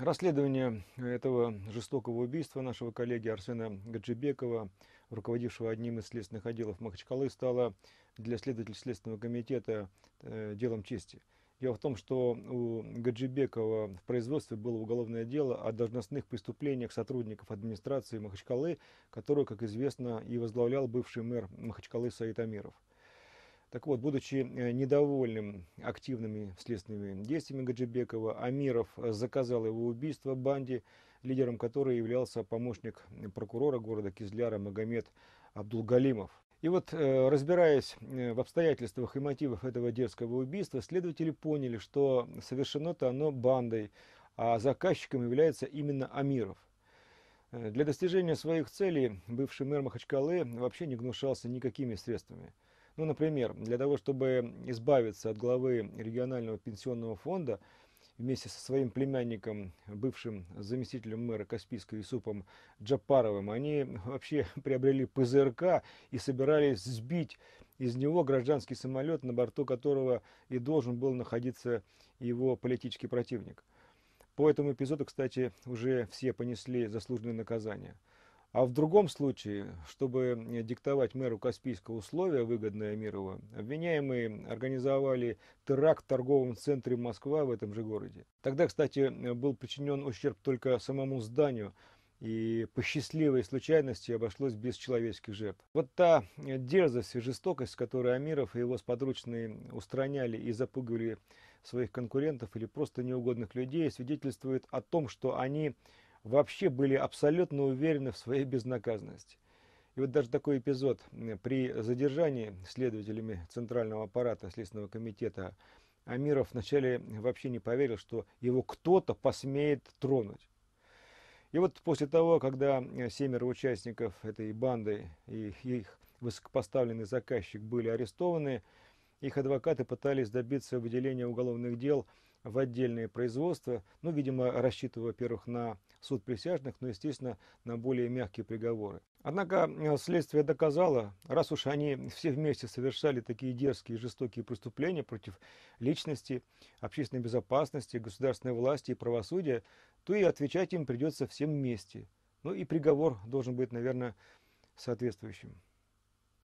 Расследование этого жестокого убийства нашего коллеги Арсена Гаджибекова, руководившего одним из следственных отделов Махачкалы, стало для следователей Следственного комитета э, делом чести. Дело в том, что у Гаджибекова в производстве было уголовное дело о должностных преступлениях сотрудников администрации Махачкалы, которую, как известно, и возглавлял бывший мэр Махачкалы Саид Амиров. Так вот, будучи э, недовольным активными следственными действиями Гаджибекова, Амиров э, заказал его убийство банде, лидером которой являлся помощник э, прокурора города Кизляра Магомед Абдулгалимов. И вот, разбираясь в обстоятельствах и мотивах этого дерзкого убийства, следователи поняли, что совершено-то оно бандой, а заказчиком является именно Амиров. Для достижения своих целей бывший мэр Махачкалы вообще не гнушался никакими средствами – ну, например, для того, чтобы избавиться от главы регионального пенсионного фонда, вместе со своим племянником, бывшим заместителем мэра Каспийска Юсупом Джапаровым, они вообще приобрели ПЗРК и собирались сбить из него гражданский самолет, на борту которого и должен был находиться его политический противник. По этому эпизоду, кстати, уже все понесли заслуженные наказания. А в другом случае, чтобы диктовать мэру Каспийского условия, выгодное Амирову, обвиняемые организовали теракт в торговом центре Москва в этом же городе. Тогда, кстати, был причинен ущерб только самому зданию, и по счастливой случайности обошлось без человеческих жертв. Вот та дерзость и жестокость, которую Амиров и его сподручные устраняли и запугивали своих конкурентов или просто неугодных людей, свидетельствует о том, что они вообще были абсолютно уверены в своей безнаказанности. И вот даже такой эпизод при задержании следователями Центрального аппарата Следственного комитета Амиров вначале вообще не поверил, что его кто-то посмеет тронуть. И вот после того, когда э, семеро участников этой банды и их высокопоставленный заказчик были арестованы, их адвокаты пытались добиться выделения уголовных дел – в отдельные производства, ну, видимо, рассчитывая, во-первых, на суд присяжных, но, естественно, на более мягкие приговоры. Однако э, следствие доказало, раз уж они все вместе совершали такие дерзкие и жестокие преступления против личности, общественной безопасности, государственной власти и правосудия, то и отвечать им придется всем вместе. Ну и приговор должен быть, наверное, соответствующим.